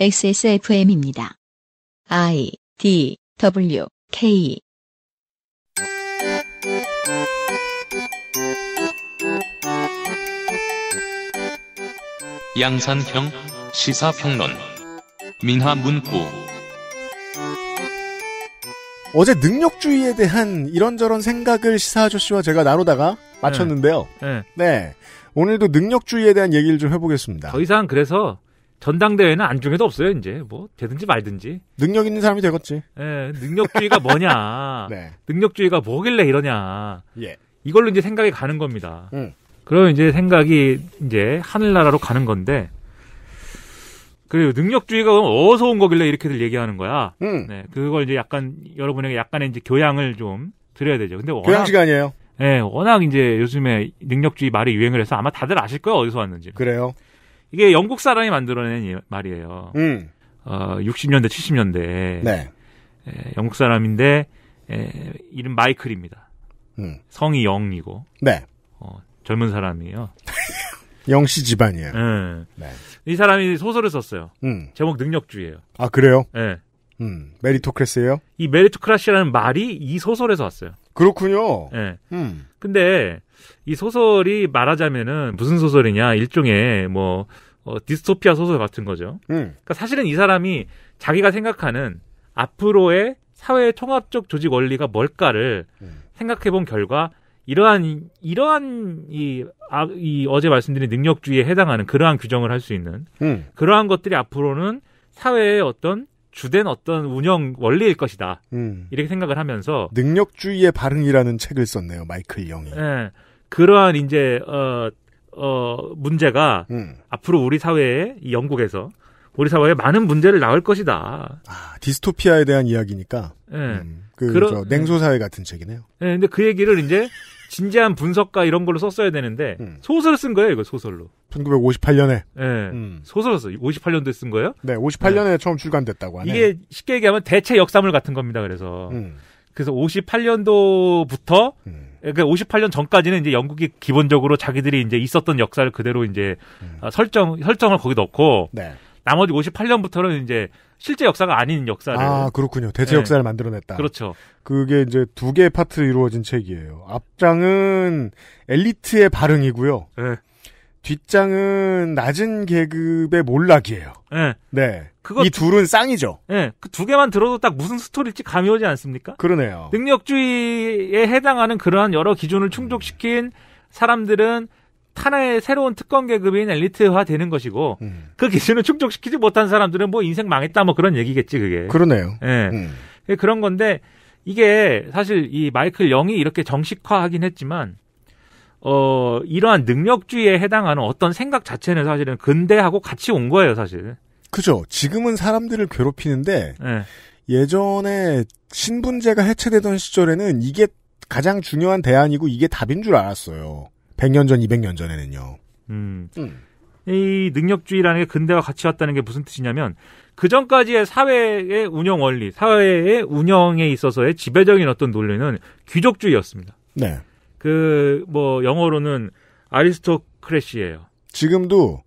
XSFM입니다. I D W K 양산형 시사평론 민화문구 어제 능력주의에 대한 이런저런 생각을 시사 아저씨와 제가 나누다가 네. 마쳤는데요. 네. 네. 네. 오늘도 능력주의에 대한 얘기를 좀 해보겠습니다. 더 이상 그래서 전당대회는 안중에도 없어요, 이제. 뭐, 되든지 말든지. 능력 있는 사람이 되겠지. 예, 능력주의가 뭐냐. 네. 능력주의가 뭐길래 이러냐. 예. 이걸로 이제 생각이 가는 겁니다. 음. 그러면 이제 생각이 이제 하늘나라로 가는 건데, 그리고 능력주의가 어디서 온 거길래 이렇게들 얘기하는 거야. 음. 네, 그걸 이제 약간, 여러분에게 약간의 이제 교양을 좀 드려야 되죠. 근데 워낙. 교양 시간이에요. 예, 워낙 이제 요즘에 능력주의 말이 유행을 해서 아마 다들 아실 거예요, 어디서 왔는지. 그래요. 이게 영국 사람이 만들어낸 말이에요. 음. 어, 60년대, 70년대. 네. 에, 영국 사람인데, 에, 이름 마이클입니다. 음. 성이 영이고. 네. 어, 젊은 사람이에요. 영씨 집안이에요. 음. 네. 이 사람이 소설을 썼어요. 음. 제목 능력주의예요. 아 그래요? 네. 음. 메리토크라스예요? 이 메리토크라시라는 말이 이 소설에서 왔어요. 그렇군요. 예. 네. 음. 근데 이 소설이 말하자면은 무슨 소설이냐 일종의 뭐 어, 디스토피아 소설 같은 거죠. 음. 그러니까 사실은 이 사람이 자기가 생각하는 앞으로의 사회의 통합적 조직 원리가 뭘까를 음. 생각해 본 결과 이러한 이러한 이, 아, 이 어제 말씀드린 능력주의에 해당하는 그러한 규정을 할 수 있는 음. 그러한 것들이 앞으로는 사회의 어떤 주된 어떤 운영 원리일 것이다. 음. 이렇게 생각을 하면서 능력주의의 발흥이라는 책을 썼네요. 마이클 영이. 예. 그러한 이제 어, 어 문제가 음. 앞으로 우리 사회에 영국에서 우리 사회에 많은 문제를 낳을 것이다. 아, 디스토피아에 대한 이야기니까. 예. 음, 그 그런, 냉소 사회 같은 책이네요. 예, 근데 그 얘기를 이제 진지한 분석가 이런 걸로 썼어야 되는데 음. 소설을 쓴 거예요 이거 소설로. 1958년에. 네. 예. 음. 소설을 써. 58년도에 쓴 거예요? 네, 58년에 네. 처음 출간됐다고 하네. 이게 쉽게 얘기하면 대체 역사물 같은 겁니다. 그래서 음. 그래서 58년도부터 음. 그러니까 58년 전까지는 이제 영국이 기본적으로 자기들이 이제 있었던 역사를 그대로 이제 음. 어, 설정 설정을 거기 넣고. 네. 나머지 58년부터는 이제 실제 역사가 아닌 역사를 아 그렇군요 대체 네. 역사를 만들어냈다 그렇죠 그게 이제 두 개의 파트로 이루어진 책이에요 앞장은 엘리트의 발흥이고요 네. 뒷장은 낮은 계급의 몰락이에요 네, 네. 그거 이 둘은 쌍이죠 네그 두 개만 들어도 딱 무슨 스토리일지 감이 오지 않습니까 그러네요 능력주의에 해당하는 그러한 여러 기준을 충족시킨 사람들은 하나의 새로운 특권 계급인 엘리트화 되는 것이고 음. 그 기준을 충족시키지 못한 사람들은 뭐 인생 망했다 뭐 그런 얘기겠지 그게. 그러네요. 예. 음. 그 그런 건데 이게 사실 이 마이클 영이 이렇게 정식화하긴 했지만 어 이러한 능력주의에 해당하는 어떤 생각 자체는 사실은 근대하고 같이 온 거예요 사실. 그죠. 지금은 사람들을 괴롭히는데 예. 예전에 신분제가 해체되던 시절에는 이게 가장 중요한 대안이고 이게 답인 줄 알았어요. 100년 전, 200년 전에는요. 음. 음. 이 능력주의라는 게 근대와 같이 왔다는 게 무슨 뜻이냐면 그 전까지의 사회의 운영 원리, 사회의 운영에 있어서의 지배적인 어떤 논리는 귀족주의였습니다. 네. 그 뭐 영어로는 아리스토크래시예요. 지금도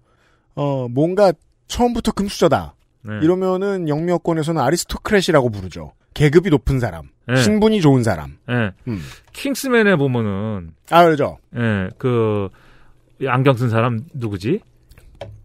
어 뭔가 처음부터 금수저다. 네. 이러면은 영미권에서는 아리스토크래시라고 부르죠. 계급이 높은 사람, 예. 신분이 좋은 사람. 예. 음. 킹스맨에 보면은 아 그렇죠. 예, 그 안경 쓴 사람 누구지?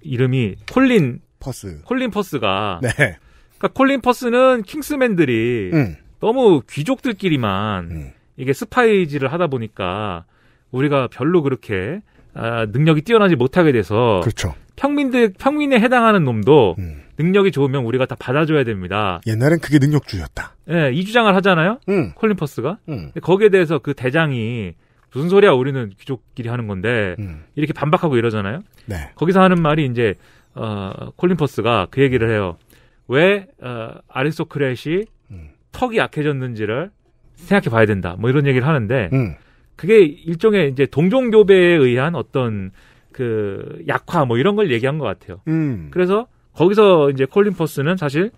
이름이 콜린 퍼스. 콜린 퍼스가. 네. 그러니까 콜린 퍼스는 킹스맨들이 음. 너무 귀족들끼리만 음. 이게 스파이지를 하다 보니까 우리가 별로 그렇게 아, 능력이 뛰어나지 못하게 돼서 그렇죠. 평민들 평민에 해당하는 놈도 음. 능력이 좋으면 우리가 다 받아줘야 됩니다. 옛날엔 그게 능력주의였다. 예, 네, 이 주장을 하잖아요. 음. 콜린 퍼스가. 음. 거기에 대해서 그 대장이 무슨 소리야 우리는 귀족끼리 하는 건데 음. 이렇게 반박하고 이러잖아요. 네. 거기서 하는 말이 이제 어, 콜린 퍼스가 그 얘기를 해요. 왜 어, 아리스토크레시 턱이 약해졌는지를 생각해 봐야 된다. 뭐 이런 얘기를 하는데 그게 일종의 이제 동종 교배에 의한 어떤 그 약화 뭐 이런 걸 얘기한 것 같아요. 그래서 거기서 이제 콜린 퍼스는 사실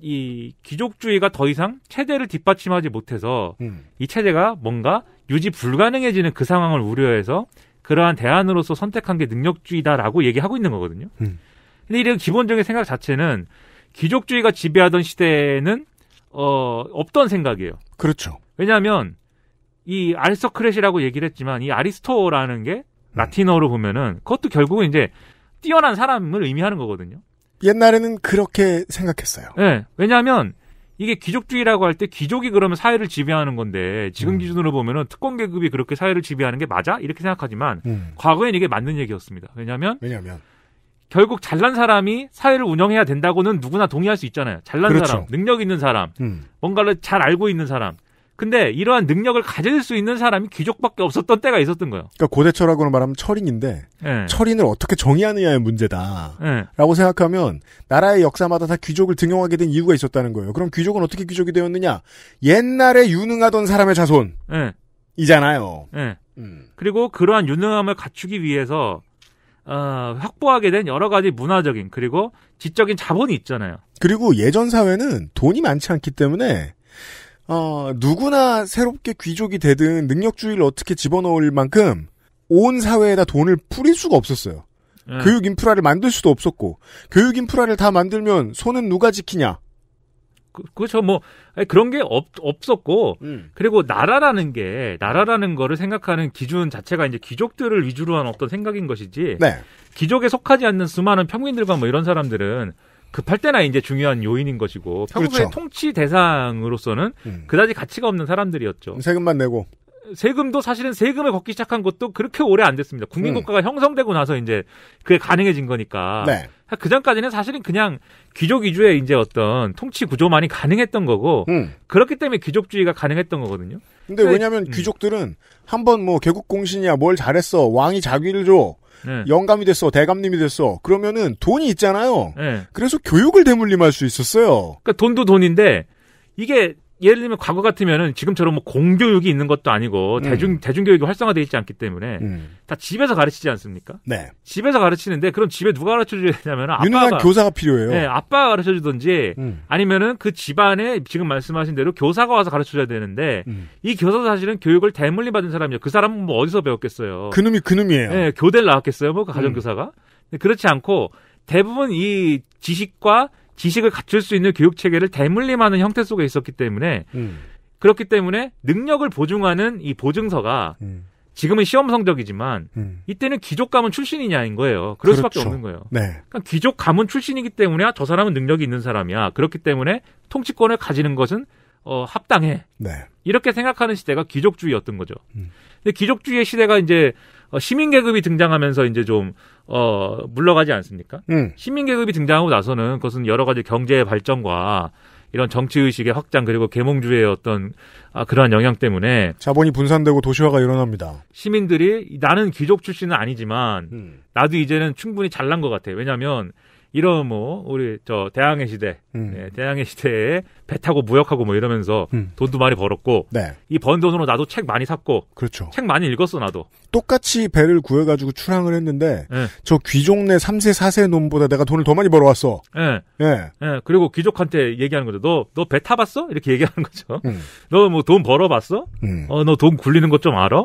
이 귀족주의가 더 이상 체제를 뒷받침하지 못해서 음. 이 체제가 뭔가 유지 불가능해지는 그 상황을 우려해서 그러한 대안으로서 선택한 게 능력주의다라고 얘기하고 있는 거거든요. 음. 근데 이런 기본적인 생각 자체는 귀족주의가 지배하던 시대에는 어 없던 생각이에요. 그렇죠. 왜냐하면 이아리스토크렛이라고 얘기를 했지만 이 아리스토라는 게 음. 라틴어로 보면은 그것도 결국은 이제 뛰어난 사람을 의미하는 거거든요. 옛날에는 그렇게 생각했어요. 네, 왜냐하면 이게 귀족주의라고 할 때 귀족이 그러면 사회를 지배하는 건데 지금 음. 기준으로 보면 특권 계급이 그렇게 사회를 지배하는 게 맞아? 이렇게 생각하지만 음. 과거엔 이게 맞는 얘기였습니다. 왜냐하면 왜냐하면 결국 잘난 사람이 사회를 운영해야 된다고는 누구나 동의할 수 있잖아요. 잘난 그렇죠. 사람, 능력 있는 사람, 음. 뭔가를 잘 알고 있는 사람. 근데 이러한 능력을 가질 수 있는 사람이 귀족밖에 없었던 때가 있었던 거예요. 그러니까 고대 철학으로 말하면 철인인데 네. 철인을 어떻게 정의하느냐의 문제다라고 네. 생각하면 나라의 역사마다 다 귀족을 등용하게 된 이유가 있었다는 거예요. 그럼 귀족은 어떻게 귀족이 되었느냐? 옛날에 유능하던 사람의 자손이잖아요. 예. 네. 예. 음. 그리고 그러한 유능함을 갖추기 위해서 어, 확보하게 된 여러 가지 문화적인 그리고 지적인 자본이 있잖아요. 그리고 예전 사회는 돈이 많지 않기 때문에 어, 누구나 새롭게 귀족이 되든 능력주의를 어떻게 집어넣을 만큼 온 사회에다 돈을 뿌릴 수가 없었어요. 음. 교육 인프라를 만들 수도 없었고 교육 인프라를 다 만들면 손은 누가 지키냐? 그, 그렇죠. 뭐아 그런 게 없, 없었고 음. 그리고 나라라는 게 나라라는 거를 생각하는 기준 자체가 이제 귀족들을 위주로 한 어떤 생각인 것이지 네. 귀족에 속하지 않는 수많은 평민들과 뭐 이런 사람들은 급할 때나 이제 중요한 요인인 것이고 평소에 그렇죠. 통치 대상으로서는 음. 그다지 가치가 없는 사람들이었죠. 세금만 내고 세금도 사실은 세금을 걷기 시작한 것도 그렇게 오래 안 됐습니다. 국민국가가 음. 형성되고 나서 이제 그게 가능해진 거니까. 네. 그 전까지는 사실은 그냥 귀족 위주의 이제 어떤 통치 구조만이 가능했던 거고 음. 그렇기 때문에 귀족주의가 가능했던 거거든요. 근데, 그러니까 왜냐하면 음. 귀족들은 한번 뭐 개국 공신이야 뭘 잘했어 왕이 자기를 줘 네. 영감이 됐어, 대감님이 됐어. 그러면은 돈이 있잖아요. 네. 그래서 교육을 대물림할 수 있었어요. 그러니까 돈도 돈인데 이게 예를 들면 과거 같으면은 지금처럼 뭐 공교육이 있는 것도 아니고 음. 대중 음. 대중교육이 활성화돼 있지 않기 때문에 음. 다 집에서 가르치지 않습니까? 네. 집에서 가르치는데 그럼 집에 누가 가르쳐 줘야 되냐면 아빠가 유능한 교사가 필요해요. 네, 아빠가 가르쳐 주든지 음. 아니면은 그 집안에 지금 말씀하신 대로 교사가 와서 가르쳐 줘야 되는데 음. 이 교사 사실은 교육을 대물림 받은 사람이에요. 그 사람은 뭐 어디서 배웠겠어요? 그놈이 그놈이에요. 네, 교대를 나왔겠어요? 뭐 그 가정교사가? 음. 그렇지 않고 대부분 이 지식과 지식을 갖출 수 있는 교육 체계를 대물림하는 형태 속에 있었기 때문에 음. 그렇기 때문에 능력을 보증하는 이 보증서가 음. 지금은 시험 성적이지만 음. 이때는 귀족 가문 출신이냐인 거예요. 그럴 그렇죠. 수밖에 없는 거예요. 네. 그러니까 귀족 가문 출신이기 때문에 아, 저 사람은 능력이 있는 사람이야. 그렇기 때문에 통치권을 가지는 것은 어, 합당해. 네. 이렇게 생각하는 시대가 귀족주의였던 거죠. 음. 근데 귀족주의의 시대가 이제 어, 시민 계급이 등장하면서 이제 좀 어, 물러가지 않습니까? 음. 시민계급이 등장하고 나서는 그것은 여러 가지 경제의 발전과 이런 정치의식의 확장 그리고 계몽주의의 어떤 아, 그러한 영향 때문에 자본이 분산되고 도시화가 일어납니다. 시민들이 나는 귀족 출신은 아니지만 음. 나도 이제는 충분히 잘난 것 같아. 왜냐하면 이런 뭐 우리 저 대항해 시대, 음. 네, 대항해 시대에 배 타고 무역하고 뭐 이러면서 음. 돈도 많이 벌었고 네. 이번 돈으로 나도 책 많이 샀고 그렇죠. 책 많이 읽었어 나도. 똑같이 배를 구해가지고 출항을 했는데 네. 저 귀족네 3세 4세 놈보다 내가 돈을 더 많이 벌어왔어. 예. 네. 네. 그리고 귀족한테 얘기하는 거죠. 너 너 배 타봤어? 이렇게 얘기하는 거죠. 음. 너뭐 돈 벌어봤어? 음. 어너 돈 굴리는 것 좀 알아?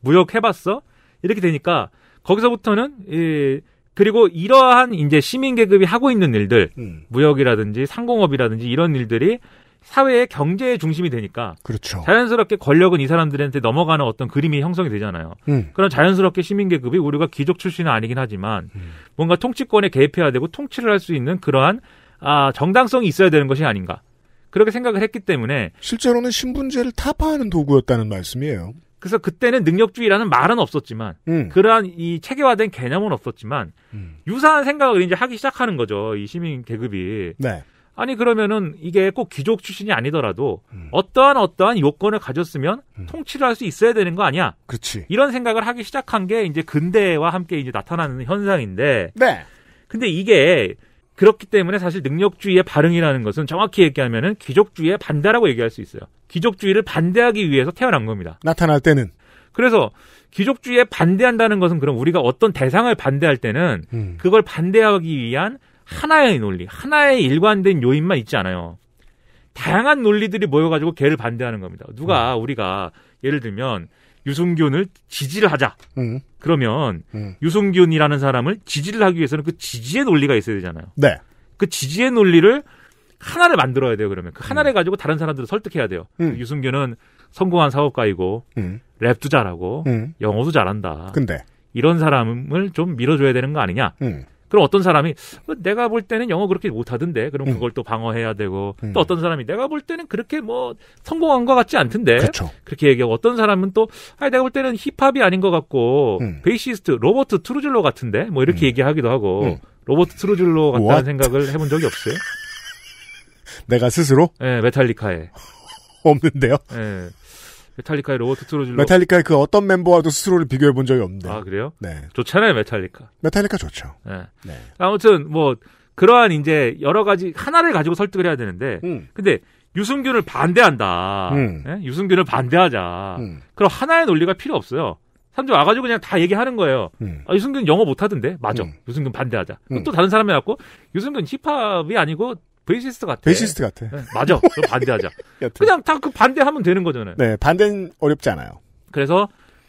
무역 해봤어? 이렇게 되니까 거기서부터는 이 그리고 이러한 이제 시민 계급이 하고 있는 일들, 음. 무역이라든지 상공업이라든지 이런 일들이 사회의 경제의 중심이 되니까 그렇죠. 자연스럽게 권력은 이 사람들한테 넘어가는 어떤 그림이 형성이 되잖아요. 음. 그럼 자연스럽게 시민 계급이 우리가 귀족 출신은 아니긴 하지만 음. 뭔가 통치권에 개입해야 되고 통치를 할 수 있는 그러한 아, 정당성이 있어야 되는 것이 아닌가. 그렇게 생각을 했기 때문에 실제로는 신분제를 타파하는 도구였다는 말씀이에요. 그래서 그때는 능력주의라는 말은 없었지만 음. 그러한 이 체계화된 개념은 없었지만 음. 유사한 생각을 이제 하기 시작하는 거죠 이 시민 계급이 네. 아니 그러면은 이게 꼭 귀족 출신이 아니더라도 음. 어떠한 어떠한 요건을 가졌으면 음. 통치를 할 수 있어야 되는 거 아니야? 그렇지. 이런 생각을 하기 시작한 게 이제 근대와 함께 이제 나타나는 현상인데. 네. 근데 이게 그렇기 때문에 사실 능력주의의 발응이라는 것은 정확히 얘기하면은 귀족주의의 반대라고 얘기할 수 있어요. 귀족주의를 반대하기 위해서 태어난 겁니다. 나타날 때는 그래서 귀족주의에 반대한다는 것은 그럼 우리가 어떤 대상을 반대할 때는 음. 그걸 반대하기 위한 하나의 논리, 하나의 일관된 요인만 있지 않아요. 다양한 논리들이 모여가지고 걔를 반대하는 겁니다. 누가 음. 우리가 예를 들면 유승균을 지지를 하자. 음. 그러면 음. 유승균이라는 사람을 지지를 하기 위해서는 그 지지의 논리가 있어야 되잖아요. 네. 그 지지의 논리를 하나를 만들어야 돼요. 그러면 그 하나를 음. 가지고 다른 사람들을 설득해야 돼요. 음. 그 유승균은 성공한 사업가이고 음. 랩도 잘하고 음. 영어도 잘한다. 근데 이런 사람을 좀 밀어줘야 되는 거 아니냐. 음. 그럼 어떤 사람이 뭐 내가 볼 때는 영어 그렇게 못하던데 그럼 음. 그걸 또 방어해야 되고 음. 또 어떤 사람이 내가 볼 때는 그렇게 뭐 성공한 것 같지 않던데 그쵸. 그렇죠. 그렇게 얘기하고 어떤 사람은 또 아, 내가 볼 때는 힙합이 아닌 것 같고 음. 베이시스트 로버트 트루즐로 같은데 뭐 이렇게 음. 얘기하기도 하고 음. 로버트 트루즐로 같다는 What? 생각을 해본 적이 없어요? 내가 스스로? 네 메탈리카에 없는데요? 네. 메탈리카의 로버트 트로질로. 메탈리카의 그 어떤 멤버와도 스스로를 비교해 본 적이 없는데. 아, 그래요? 네. 좋잖아요, 메탈리카. 메탈리카 좋죠. 네. 네. 아무튼, 뭐, 그러한 이제 여러 가지 하나를 가지고 설득을 해야 되는데. 음. 근데 유승균을 반대한다. 음. 예? 유승균을 반대하자. 음. 그럼 하나의 논리가 필요 없어요. 사람들 와가지고 그냥 다 얘기하는 거예요. 음. 아, 유승균 영어 못하던데? 맞아. 음. 유승균 반대하자. 음. 또 다른 사람이 왔고, 유승균 힙합이 아니고 베이시스트 같아. 베이시스트 같아. 네, 맞아. 그럼 반대하자. 그냥 다 그 반대하면 되는 거잖아요. 네, 반대는 어렵지 않아요. 그래서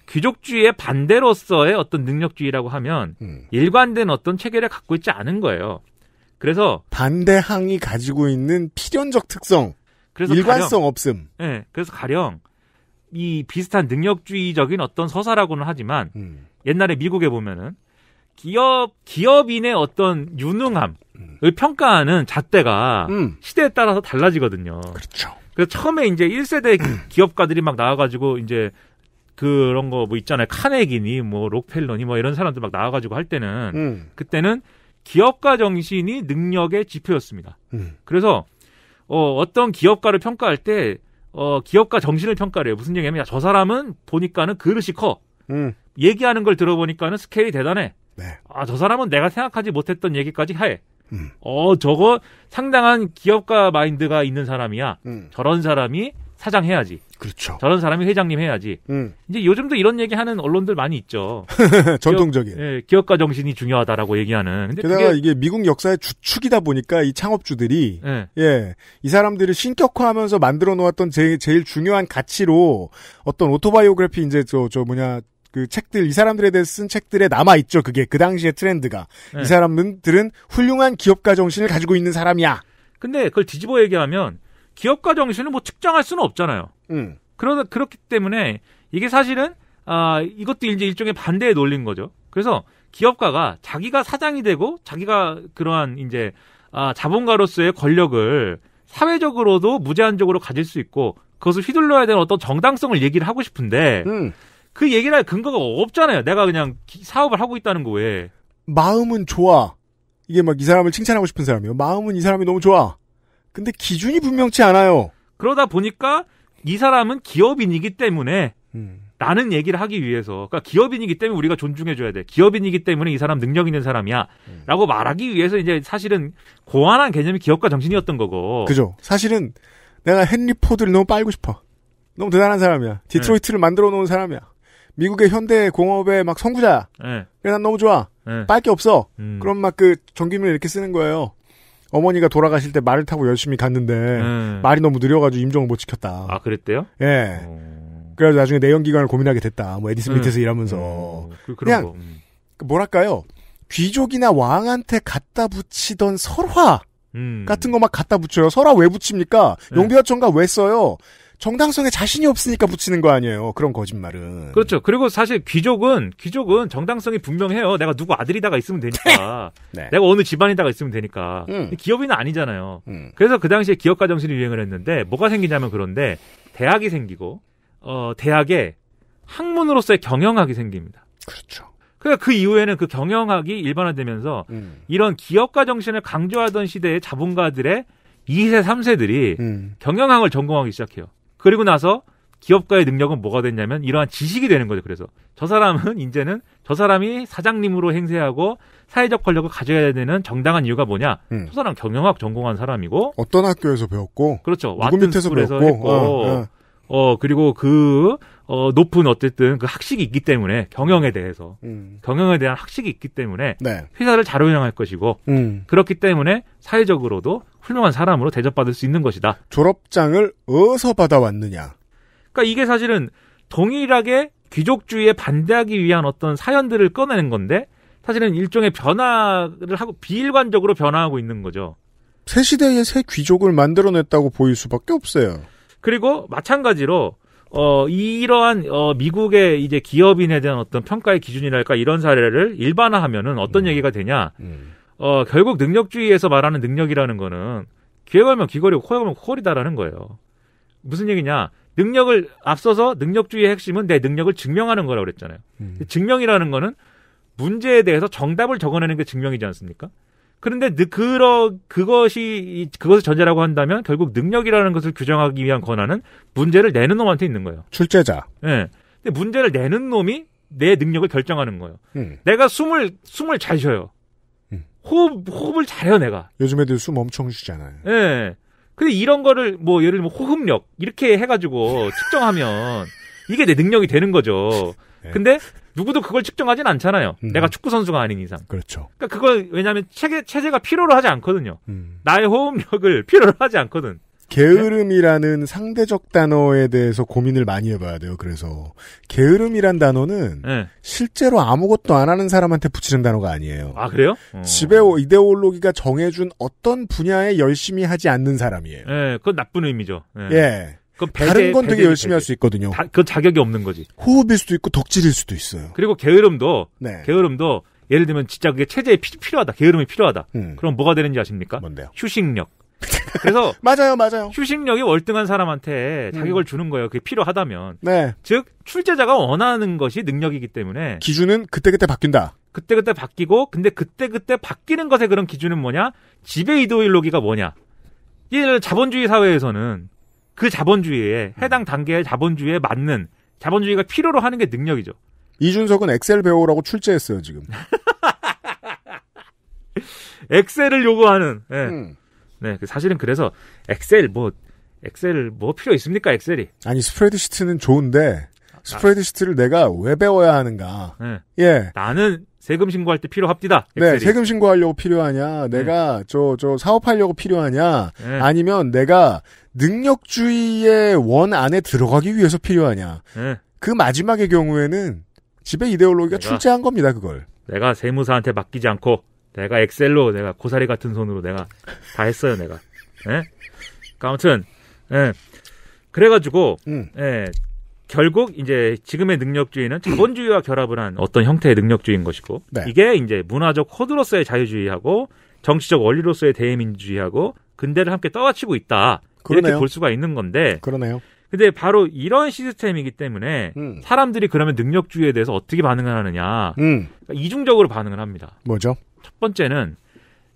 귀족주의의 반대로서의 어떤 능력주의라고 하면 음. 일관된 어떤 체계를 갖고 있지 않은 거예요. 그래서 반대항이 가지고 있는 필연적 특성, 그래서 일관성 가령, 없음. 네, 그래서 가령 이 비슷한 능력주의적인 어떤 서사라고는 하지만 음. 옛날에 미국에 보면은 기업 기업인의 어떤 유능함을 음. 평가하는 잣대가 음. 시대에 따라서 달라지거든요. 그렇죠. 그래서 처음에 이제 1세대 기업가들이 막 나와가지고 이제 그런 거 뭐 있잖아요. 카네기니 뭐 록펠러니 뭐 이런 사람들 막 나와가지고 할 때는 음. 그때는 기업가 정신이 능력의 지표였습니다. 음. 그래서 어, 어떤 기업가를 평가할 때 어, 기업가 정신을 평가를 해요. 무슨 얘기냐면 저 사람은 보니까는 그릇이 커. 음. 얘기하는 걸 들어보니까는 스케일이 대단해. 네. 아, 저 사람은 내가 생각하지 못했던 얘기까지 해. 음. 어, 저거 상당한 기업가 마인드가 있는 사람이야. 음. 저런 사람이 사장 해야지. 그렇죠. 저런 사람이 회장님 해야지. 음. 이제 요즘도 이런 얘기 하는 언론들 많이 있죠. 전통적인. 기업, 예, 기업가 정신이 중요하다라고 얘기하는. 근데 게다가 그게... 이게 미국 역사의 주축이다 보니까 이 창업주들이 예. 예, 이 사람들을 신격화하면서 만들어 놓았던 제, 제일 중요한 가치로 어떤 오토바이오그래피 이제 저 저 뭐냐 그 책들 이 사람들에 대해 쓴 책들에 남아 있죠. 그게 그 당시의 트렌드가 네. 이 사람들은 훌륭한 기업가 정신을 가지고 있는 사람이야. 근데 그걸 뒤집어 얘기하면 기업가 정신을 뭐 측정할 수는 없잖아요. 음. 그러 그렇기 때문에 이게 사실은 아 이것도 이제 일종의 반대의 논리인 거죠. 그래서 기업가가 자기가 사장이 되고 자기가 그러한 이제 아 자본가로서의 권력을 사회적으로도 무제한적으로 가질 수 있고 그것을 휘둘러야 되는 어떤 정당성을 얘기를 하고 싶은데 음. 그 얘기를 할 근거가 없잖아요. 내가 그냥 사업을 하고 있다는 거에. 마음은 좋아. 이게 막 이 사람을 칭찬하고 싶은 사람이에요. 마음은 이 사람이 너무 좋아. 근데 기준이 분명치 않아요. 그러다 보니까 이 사람은 기업인이기 때문에 음. 나 라는 얘기를 하기 위해서 그러니까 기업인이기 때문에 우리가 존중해 줘야 돼. 기업인이기 때문에 이 사람 능력 있는 사람이야라고 음. 말하기 위해서 이제 사실은 고안한 개념이 기업가 정신이었던 거고. 그죠. 사실은 내가 헨리 포드를 너무 빨고 싶어. 너무 대단한 사람이야. 디트로이트를 네. 만들어 놓은 사람이야. 미국의 현대 공업의 막 선구자. 야그난 예. 너무 좋아. 예. 빨게 없어. 음. 그럼 막 그 전기민을 이렇게 쓰는 거예요. 어머니가 돌아가실 때 말을 타고 열심히 갔는데 음. 말이 너무 느려가지고 임종을 못 지켰다. 아 그랬대요? 예. 어... 그래서 나중에 내연기관을 고민하게 됐다. 뭐 에디슨 예. 밑에서 음. 일하면서 어, 그, 그냥 거. 음. 그 뭐랄까요 귀족이나 왕한테 갖다 붙이던 설화. 음. 같은 거 막 갖다 붙여요. 설화 왜 붙입니까? 네. 용비어천가 왜 써요? 정당성에 자신이 없으니까 붙이는 거 아니에요. 그런 거짓말은. 그렇죠. 그리고 사실 귀족은 귀족은 정당성이 분명해요. 내가 누구 아들이다가 있으면 되니까. 네. 네. 네. 내가 어느 집안이다가 있으면 되니까. 음. 기업인은 아니잖아요. 음. 그래서 그 당시에 기업가 정신이 유행을 했는데 뭐가 생기냐면 그런데 대학이 생기고 어 대학에 학문으로서의 경영학이 생깁니다. 그렇죠. 그러니까 그 이후에는 그 경영학이 일반화되면서 음. 이런 기업가 정신을 강조하던 시대의 자본가들의 2세, 3세들이 음. 경영학을 전공하기 시작해요. 그리고 나서 기업가의 능력은 뭐가 됐냐면 이러한 지식이 되는 거죠. 그래서 저 사람은 이제는 저 사람이 사장님으로 행세하고 사회적 권력을 가져야 되는 정당한 이유가 뭐냐? 음. 저 사람 경영학 전공한 사람이고 어떤 학교에서 배웠고 그렇죠. 누구 밑에서 배웠고 했고, 어, 어. 어, 그리고 그 어, 높은 어쨌든 그 학식이 있기 때문에 경영에 대해서 음. 경영에 대한 학식이 있기 때문에 네. 회사를 잘 운영할 것이고 음. 그렇기 때문에 사회적으로도 훌륭한 사람으로 대접받을 수 있는 것이다. 졸업장을 어서 받아왔느냐? 그러니까 이게 사실은 동일하게 귀족주의에 반대하기 위한 어떤 사연들을 꺼내는 건데 사실은 일종의 변화를 하고 비일관적으로 변화하고 있는 거죠. 새 시대의 새 귀족을 만들어냈다고 보일 수밖에 없어요. 그리고 마찬가지로 어, 이러한, 어, 미국의 이제 기업인에 대한 어떤 평가의 기준이랄까 이런 사례를 일반화하면은 어떤 음. 얘기가 되냐. 음. 어, 결국 능력주의에서 말하는 능력이라는 거는 기회가면 귀걸이고 코에걸면 코걸이다라는 거예요. 무슨 얘기냐. 능력을 앞서서 능력주의의 핵심은 내 능력을 증명하는 거라고 그랬잖아요. 음. 증명이라는 거는 문제에 대해서 정답을 적어내는 게 증명이지 않습니까? 그런데 그러 그것이 그것을 전제라고 한다면 결국 능력이라는 것을 규정하기 위한 권한은 문제를 내는 놈한테 있는 거예요. 출제자. 예. 네. 근데 문제를 내는 놈이 내 능력을 결정하는 거예요. 음. 내가 숨을 숨을 잘 쉬어요. 음. 호흡 호흡을 잘해요 내가. 요즘 애들 숨 엄청 쉬잖아요. 예. 네. 근데 이런 거를 뭐 예를 들면 호흡력 이렇게 해가지고 측정하면 이게 내 능력이 되는 거죠. 네. 근데 누구도 그걸 측정하진 않잖아요. 음. 내가 축구 선수가 아닌 이상. 그렇죠. 그러니까 그걸 왜냐하면 체계, 체제가 필요로 하지 않거든요. 음. 나의 호흡력을 필요로 하지 않거든. 게으름이라는 네? 상대적 단어에 대해서 고민을 많이 해봐야 돼요. 그래서 게으름이란 단어는 네. 실제로 아무것도 안 하는 사람한테 붙이는 단어가 아니에요. 아 그래요? 어. 집에 이데올로기가 정해준 어떤 분야에 열심히 하지 않는 사람이에요. 예, 네, 그건 나쁜 의미죠. 예. 예. 배제, 그 다른 건 되게 열심히 할 수 있거든요. 다, 그 자격이 없는 거지. 호흡일 수도 있고 덕질일 수도 있어요. 그리고 게으름도 네. 게으름도 예를 들면 진짜 그게 체제에 피, 필요하다. 게으름이 필요하다. 음. 그럼 뭐가 되는지 아십니까? 뭔데요? 휴식력. 그래서 맞아요, 맞아요. 휴식력이 월등한 사람한테 자격을 음. 주는 거예요. 그게 필요하다면. 네. 즉 출제자가 원하는 것이 능력이기 때문에 기준은 그때그때 바뀐다. 그때그때 바뀌고 근데 그때그때 바뀌는 것의 그런 기준은 뭐냐? 지배이데올로기가 뭐냐? 예를 자본주의 사회에서는 그 자본주의에 음. 해당 단계의 자본주의에 맞는 자본주의가 필요로 하는 게 능력이죠. 이준석은 엑셀 배우라고 출제했어요 지금. 엑셀을 요구하는. 네. 음. 네, 그 사실은 그래서 엑셀 뭐 엑셀 뭐 필요 있습니까 엑셀이? 아니 스프레드시트는 좋은데 아, 스프레드시트를 내가 왜 배워야 하는가? 네. 예. 나는 세금 신고할 때 필요합디다. 네, 엑셀이. 네, 세금 신고하려고 필요하냐, 네. 내가 네. 저, 저 사업하려고 필요하냐, 네. 아니면 내가 능력주의의 원 안에 들어가기 위해서 필요하냐. 네. 그 마지막의 경우에는 집에 이데올로기가 내가, 출제한 겁니다, 그걸. 내가 세무사한테 맡기지 않고, 내가 엑셀로, 내가 고사리 같은 손으로 내가 다 했어요, 내가. 예? 그 아무튼, 예. 그래가지고, 음. 예, 결국 이제 지금의 능력주의는 자본주의와 결합을 한 어떤 형태의 능력주의인 것이고 네. 이게 이제 문화적 코드로서의 자유주의하고 정치적 원리로서의 대민주의하고 근대를 함께 떠받치고 있다 그러네요. 이렇게 볼 수가 있는 건데 그러네요. 근데 바로 이런 시스템이기 때문에 음. 사람들이 그러면 능력주의에 대해서 어떻게 반응을 하느냐 음. 그러니까 이중적으로 반응을 합니다. 뭐죠? 첫 번째는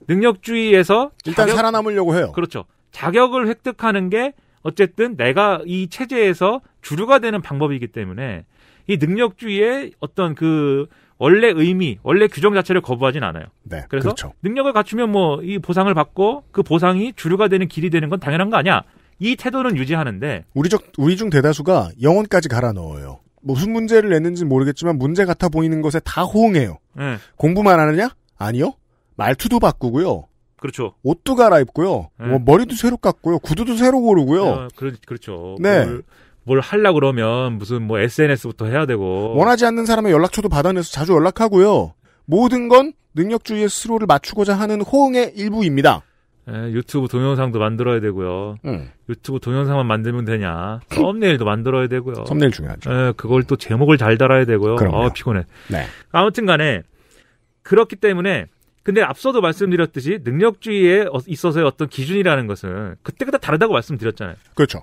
능력주의에서 일단 자격... 살아남으려고 해요. 그렇죠. 자격을 획득하는 게 어쨌든 내가 이 체제에서 주류가 되는 방법이기 때문에 이 능력주의의 어떤 그 원래 의미, 원래 규정 자체를 거부하진 않아요. 네, 그래서 그렇죠. 능력을 갖추면 뭐 이 보상을 받고 그 보상이 주류가 되는 길이 되는 건 당연한 거 아니야. 이 태도는 유지하는데 우리 적 우리 중 대다수가 영혼까지 갈아 넣어요. 무슨 문제를 냈는지 모르겠지만 문제 같아 보이는 것에 다 호응해요. 네. 공부만 하느냐? 아니요. 말투도 바꾸고요. 그렇죠. 옷도 갈아입고요. 네. 뭐 머리도 새로 깎고요. 구두도 새로 고르고요. 아, 그러, 그렇죠. 네. 뭘, 하려 고 그러면 무슨 뭐 SNS부터 해야 되고 원하지 않는 사람의 연락처도 받아내서 자주 연락하고요. 모든 건 능력주의의 스스로를 맞추고자 하는 호응의 일부입니다. 예, 유튜브 동영상도 만들어야 되고요. 음. 유튜브 동영상만 만들면 되냐. 썸네일도 만들어야 되고요. 썸네일 중요하죠. 예, 그걸 또 제목을 잘 달아야 되고요. 그럼요. 아, 피곤해. 네. 아무튼 간에, 그렇기 때문에, 근데 앞서도 말씀드렸듯이 능력주의에 어, 있어서의 어떤 기준이라는 것은 그때그때 다르다고 말씀드렸잖아요. 그렇죠.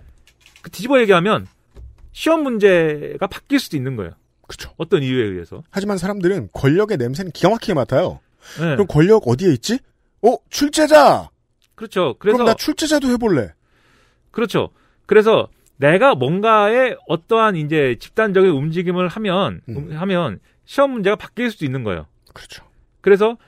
그 뒤집어 얘기하면 시험 문제가 바뀔 수도 있는 거예요. 그렇죠. 어떤 이유에 의해서. 하지만 사람들은 권력의 냄새는 기가 막히게 맡아요. 네. 그럼 권력 어디에 있지? 어, 출제자. 그렇죠. 그래서 그럼 나 출제자도 해볼래. 그렇죠. 그래서 내가 뭔가에 어떠한 이제 집단적인 움직임을 하면 음. 하면 시험 문제가 바뀔 수도 있는 거예요. 그렇죠. 그래서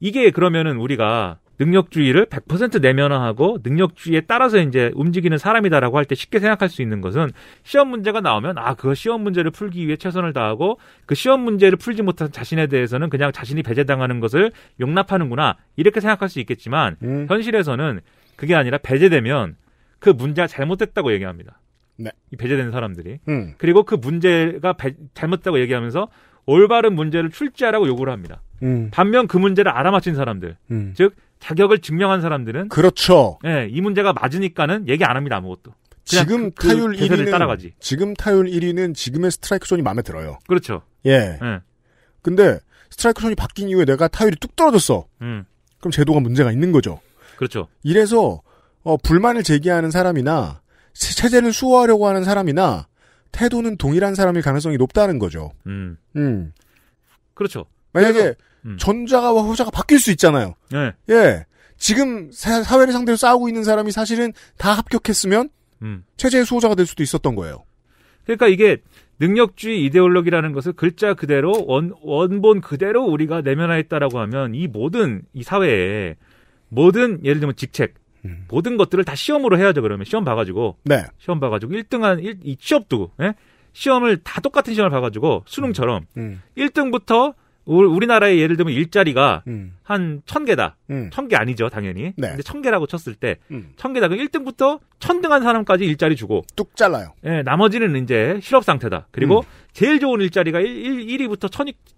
이게 그러면은 우리가 능력주의를 100% 내면화하고 능력주의에 따라서 이제 움직이는 사람이다라고 할 때 쉽게 생각할 수 있는 것은 시험 문제가 나오면 아, 그 시험 문제를 풀기 위해 최선을 다하고 그 시험 문제를 풀지 못한 자신에 대해서는 그냥 자신이 배제당하는 것을 용납하는구나. 이렇게 생각할 수 있겠지만 음. 현실에서는 그게 아니라 배제되면 그 문제가 잘못됐다고 얘기합니다. 네. 배제된 사람들이. 음. 그리고 그 문제가 배, 잘못됐다고 얘기하면서 올바른 문제를 출제하라고 요구를 합니다. 음. 반면 그 문제를 알아맞힌 사람들, 음. 즉 자격을 증명한 사람들은 그렇죠. 예, 이 문제가 맞으니까는 얘기 안 합니다 아무것도. 지금 그, 타율 그 1위는 따라가지. 지금 타율 1위는 지금의 스트라이크 존이 마음에 들어요. 그렇죠. 예. 예. 근데 스트라이크 존이 바뀐 이후에 내가 타율이 뚝 떨어졌어. 음. 그럼 제도가 문제가 있는 거죠. 그렇죠. 이래서 어, 불만을 제기하는 사람이나 체제를 수호하려고 하는 사람이나 태도는 동일한 사람일 가능성이 높다는 거죠. 음. 음. 그렇죠. 만약에 음. 전자가와 후자가 바뀔 수 있잖아요. 네. 예. 지금 사, 회를 상대로 싸우고 있는 사람이 사실은 다 합격했으면 음. 체제의 수호자가 될 수도 있었던 거예요. 그러니까 이게 능력주의 이데올로기라는 것을 글자 그대로 원, 원본 그대로 우리가 내면화했다라고 하면 이 모든 이 사회에 모든 예를 들면 직책 음. 모든 것들을 다 시험으로 해야죠 그러면 시험 봐가지고 네. 시험 봐가지고 1등한 1, 이 취업도 예? 시험을 다 똑같은 시험을 봐가지고 수능처럼 음. 음. 1등부터 우리나라의 예를 들면 일자리가 음. 한 1000개다. 음. 1000개 아니죠, 당연히. 네. 근데 1000개라고 쳤을 때 음. 1000개다. 1등부터 1000등 한 사람까지 일자리 주고 뚝 잘라요. 예, 나머지는 이제 실업 상태다. 그리고 음. 제일 좋은 일자리가 1, 1 1위부터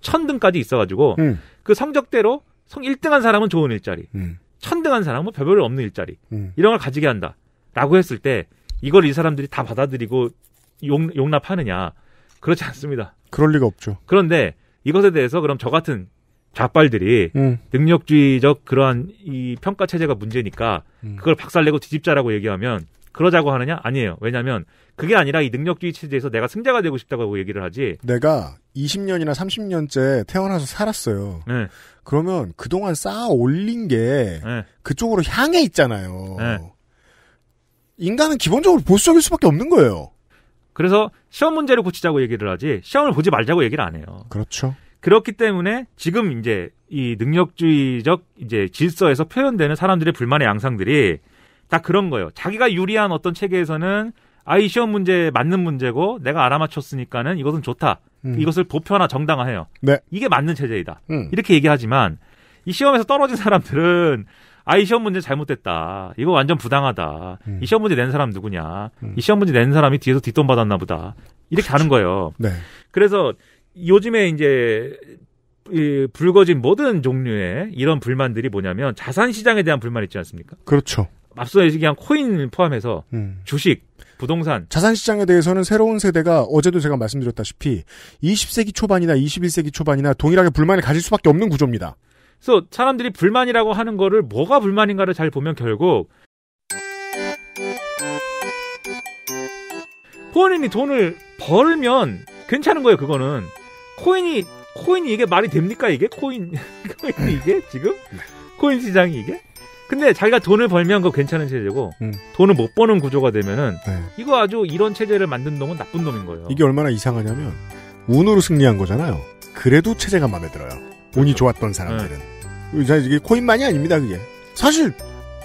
1000, 등까지 있어 가지고 음. 그 성적대로 성 1등 한 사람은 좋은 일자리. 1000등 음. 한 사람은 별 별 없는 일자리. 음. 이런 걸 가지게 한다. 라고 했을 때 이걸 이 사람들이 다 받아들이고 용, 용납하느냐. 그렇지 않습니다. 그럴 리가 없죠. 그런데 이것에 대해서 그럼 저 같은 좌빨들이 음. 능력주의적 그러한 이 평가 체제가 문제니까 음. 그걸 박살내고 뒤집자라고 얘기하면 그러자고 하느냐? 아니에요. 왜냐하면 그게 아니라 이 능력주의 체제에서 내가 승자가 되고 싶다고 얘기를 하지. 내가 20년이나 30년째 태어나서 살았어요. 네. 그러면 그동안 쌓아 올린 게 네. 그쪽으로 향해 있잖아요. 네. 인간은 기본적으로 보수적일 수밖에 없는 거예요. 그래서 시험 문제를 고치자고 얘기를 하지 시험을 보지 말자고 얘기를 안 해요. 그렇죠. 그렇기 때문에 지금 이제 이 능력주의적 이제 질서에서 표현되는 사람들의 불만의 양상들이 다 그런 거예요. 자기가 유리한 어떤 체계에서는 아이 시험 문제 맞는 문제고 내가 알아맞혔으니까는 이것은 좋다. 음. 이것을 보편화 정당화해요. 네. 이게 맞는 체제이다. 음. 이렇게 얘기하지만 이 시험에서 떨어진 사람들은 아, 이 시험 문제 잘못됐다. 이거 완전 부당하다. 음. 이 시험 문제 낸 사람 누구냐. 음. 이 시험 문제 낸 사람이 뒤에서 뒷돈 받았나 보다. 이렇게 그렇죠. 가는 거예요. 네. 그래서 요즘에 이제 이 불거진 모든 종류의 이런 불만들이 뭐냐면 자산 시장에 대한 불만 있지 않습니까? 그렇죠. 앞서 얘기한 코인 포함해서 음. 주식, 부동산. 자산 시장에 대해서는 새로운 세대가 어제도 제가 말씀드렸다시피 20세기 초반이나 21세기 초반이나 동일하게 불만을 가질 수밖에 없는 구조입니다. 그래서 사람들이 불만이라고 하는 거를 뭐가 불만인가를 잘 보면 결국 코인이 돈을 벌면 괜찮은 거예요, 그거는. 코인이, 코인이 이게 말이 됩니까, 이게? 코인, 코인이 이게? 지금? 코인 시장이 이게? 근데 자기가 돈을 벌면 그거 괜찮은 체제고, 음. 돈을 못 버는 구조가 되면은, 네. 이거 아주 이런 체제를 만든 놈은 나쁜 놈인 거예요. 이게 얼마나 이상하냐면, 운으로 승리한 거잖아요. 그래도 체제가 마음에 들어요. 운이 좋았던 사람들은. 네. 이게 코인만이 아닙니다, 그게. 사실,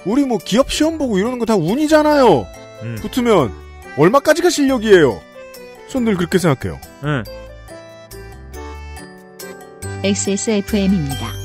우리 뭐 기업 시험 보고 이러는 거 다 운이잖아요. 음. 붙으면, 얼마까지가 실력이에요. 손들 그렇게 생각해요. 네. XSFM입니다.